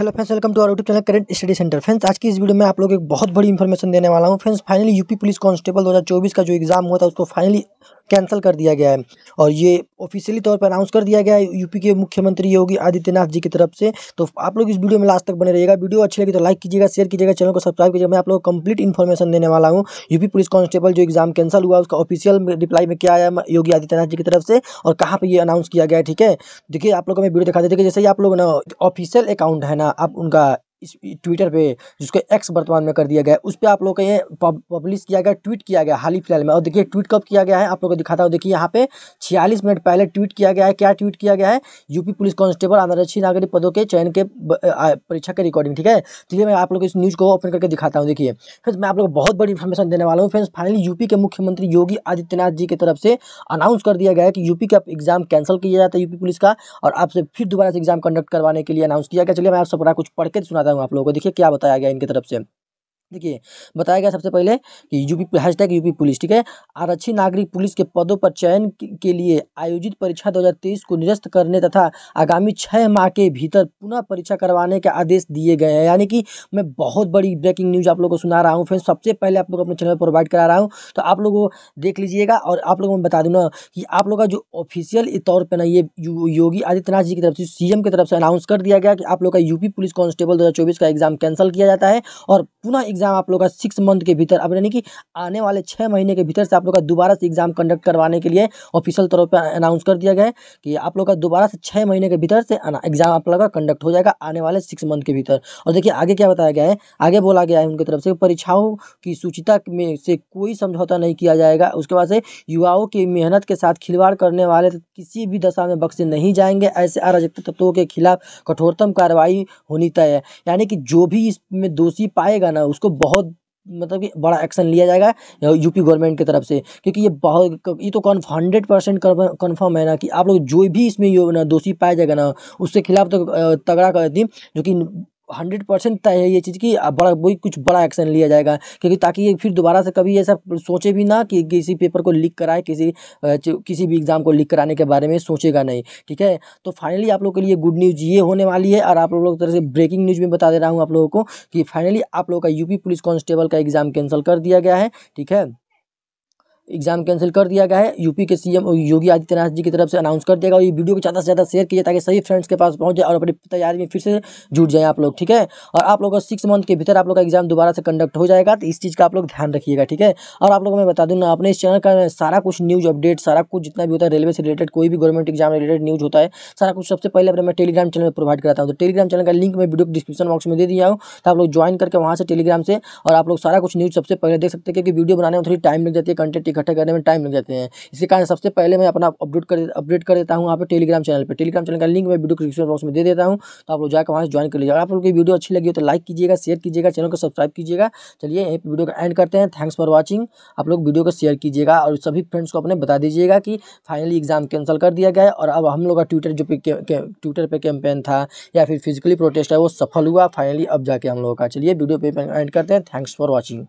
hello friends welcome to our YouTube channel current study centre friends आज की इस video में आप लोग एक बहुत बड़ी इन्फॉर्मेशन देने वाला हूँ friends finally UP police constable 2024 का जो एग्जाम हुआ था उसको फाइनली कैंसिल कर दिया गया है और ये ऑफिशियली तौर पर अनाउंस कर दिया गया है यूपी के मुख्यमंत्री योगी आदित्यनाथ जी की तरफ से तो आप लोग इस वीडियो में लास्ट तक बने रहिएगा वीडियो अच्छी लगी तो लाइक कीजिएगा शेयर कीजिएगा चैनल को सब्सक्राइब कीजिएगा मैं आप लोग कंप्लीट इन्फॉर्मेशन देने वाला हूँ यूपी पुलिस कॉन्स्टेबल जो एग्जाम कैंसिल हुआ उसका ऑफिशियल रिप्लाई में क्या आया योगी आदित्यनाथ जी की तरफ से और कहाँ पर यह अनाउंस किया गया ठीक है देखिए आप लोग मैं वीडियो दिखा देते जैसे ही आप लोग ना ऑफिशियल अकाउंट है ना आप उनका इस ट्विटर पे जिसको एक्स वर्तमान में कर दिया गया है उस पर आप लोग का ये पब्लिश किया गया ट्वीट किया गया हाल ही फिलहाल में और देखिए ट्वीट कब किया गया है आप लोगों को दिखाता हूँ देखिए यहाँ पे छियालीस मिनट पहले ट्वीट किया गया है क्या ट्वीट किया गया है यूपी पुलिस कांस्टेबल अंतर्राष्ट्रीय नागरिक पदों के चयन के परीक्षा के रिकॉर्डिंग ठीक है चलिए तो मैं आप लोग इस न्यूज़ को ओपन करके दिखाता हूँ देखिए फ्रेंड्स मैं आप लोग को बहुत बड़ी इन्फॉर्मेशन देने वाला हूँ फ्रेंड्स फाइनली यूपी के मुख्यमंत्री योगी आदित्यनाथ जी की तरफ से अनाउंस कर दिया गया है कि यूपी का एग्जाम कैंसिल किया जाता है यूपी पुलिस का और आपसे फिर दोबारा से एग्जाम कंडक्ट करवाने के लिए अनाउंस किया गया चलिए मैं आप सब कुछ पढ़ के सुना हूँ आप लोगों को देखिए क्या बताया गया इनकी तरफ से देखिए बताया गया सबसे पहले कि UP hashtag UP police ठीक है आरक्षी नागरिक पुलिस के पदों पर चयन के लिए आयोजित परीक्षा 2023 को निरस्त करने तथा आगामी छः माह के भीतर पुनः परीक्षा करवाने के आदेश दिए गए हैं यानी कि मैं बहुत बड़ी ब्रेकिंग न्यूज़ आप लोगों को सुना रहा हूँ फिर सबसे पहले आप लोग अपने चैनल प्रोवाइड करा रहा हूँ तो आप लोगों देख लीजिएगा और आप लोगों को बता दूँ कि आप लोग का जो ऑफिशियल तौर पर ना ये योगी आदित्यनाथ जी की तरफ से सी की तरफ से अनाउंस कर दिया गया कि आप लोग का यूपी पुलिस कांस्टेबल दो का एग्जाम कैंसिल किया जाता है और पुनः एग्ज़ाम आप लोग का सिक्स मंथ के भीतर अब यानी कि आने वाले छः महीने के भीतर से आप लोग का दोबारा से एग्ज़ाम कंडक्ट करवाने के लिए ऑफिशियल तौर पर अनाउंस कर दिया गया है कि आप लोग का दोबारा से छः महीने के भीतर से एग्ज़ाम आप लोग का कंडक्ट हो जाएगा आने वाले सिक्स मंथ के भीतर और देखिए आगे क्या बताया गया है आगे बोला गया है उनकी तरफ से परीक्षाओं की सूचिता में से कोई समझौता नहीं किया जाएगा उसके बाद से युवाओं की मेहनत के साथ खिलवाड़ करने वाले किसी भी दशा में बख्शे नहीं जाएंगे ऐसे अराजक तत्वों के खिलाफ कठोरतम कार्रवाई होनी तय है यानी कि जो भी इसमें दोषी पाएगा ना उसको बहुत मतलब कि बड़ा एक्शन लिया जाएगा यूपी गवर्नमेंट की तरफ से क्योंकि ये बहुत ये तो हंड्रेड परसेंट कन्फर्म है ना कि आप लोग जो भी इसमें दोषी पाया जाएगा ना उसके खिलाफ तो तगड़ा कर दी जो कि हंड्रेड परसेंट तय है ये चीज़ कि बड़ा वही कुछ बड़ा एक्शन लिया जाएगा क्योंकि ताकि ये फिर दोबारा से कभी ऐसा सोचे भी ना कि किसी पेपर को लीक कराए किसी किसी भी एग्ज़ाम को लीक कराने के बारे में सोचेगा नहीं ठीक है तो फाइनली आप लोग के लिए गुड न्यूज़ ये होने वाली है और आप लोग तरह से ब्रेकिंग न्यूज़ में बता दे रहा हूँ आप लोगों को कि फाइनली आप लोगों का यूपी पुलिस कॉन्स्टेबल का एग्ज़ाम कैंसिल कर दिया गया है ठीक है एग्ज़ाम कैंसिल कर दिया गया है यूपी के सीएम योगी आदित्यनाथ जी की तरफ से अनाउंस कर दिया गया और ये वीडियो को ज़्यादा से ज़्यादा शेयर कीजिए ताकि सही फ्रेंड्स के पास पहुंच जाए और अपनी तैयारी में फिर से जुट जाए आप लोग ठीक है और आप लोगों का सिक्स मंथ के भीतर आप लोग का एग्ज़ाम दोबारा से कंडक्ट हो जाएगा तो इस चीज़ का आप लोग ध्यान रखिएगा ठीक है और आप लोगों को मैं बता दूँ अपने इस चैनल का सारा कुछ न्यूज़ अपडेट सारा कुछ जितना भी होता है रेलवे से रिलेटेड कोई भी गवर्नमेंट एग्जाम रिलेटेड न्यूज़ होता है सारा कुछ सबसे पहले अपने मैं टेलीग्राम चैनल में प्रोवाइड कराता हूँ तो टेलीग्राम चैनल का लिंक मैं वीडियो डिस्क्रिप्शन बॉक्स में दे दिया हूँ तो आप लोग ज्वाइन करके वहाँ से टेलीग्राम से और आप लोग सारा कुछ न्यूज़ सबसे पहले देख सकते हैं क्योंकि वीडियो बनाने में थोड़ी टाइम लग जाती है कंटेंट इकट्ठे करने में टाइम लग जाते हैं इसके कारण सबसे पहले मैं अपना अपडेट कर अपडेट कर देता हूँ यहाँ पर टेलीग्राम चैनल पर टेलीग्राम चैनल का लिंक मैं वीडियो डिस्क्रिप्शन बॉक्स में दे देता हूँ तो आप लोग जाकर वहाँ से ज्वाइन कर लीजिए अगर आप लोग की वीडियो अच्छी लगी हो तो लाइक कीजिएगा शेयर कीजिएगा चैनल को सब्सक्राइब कीजिएगा चलिए यहीं पर वीडियो का एंड करते हैं थैंक्स फॉर वॉचिंग आप लोग वीडियो को शेयर कीजिएगा और सभी फ्रेंड्स को अपने बता दीजिएगा कि फाइनली एग्जाम कैंसिल कर दिया गया है और अब हम लोग का ट्विटर जो ट्विटर पर कैंपेन था या फिर फिजिकली प्रोटेस्ट है वो सफल हुआ फाइनली अब जाके हम लोगों का चलिए वीडियो पे एंड करते हैं थैंक्स फॉर वॉचिंग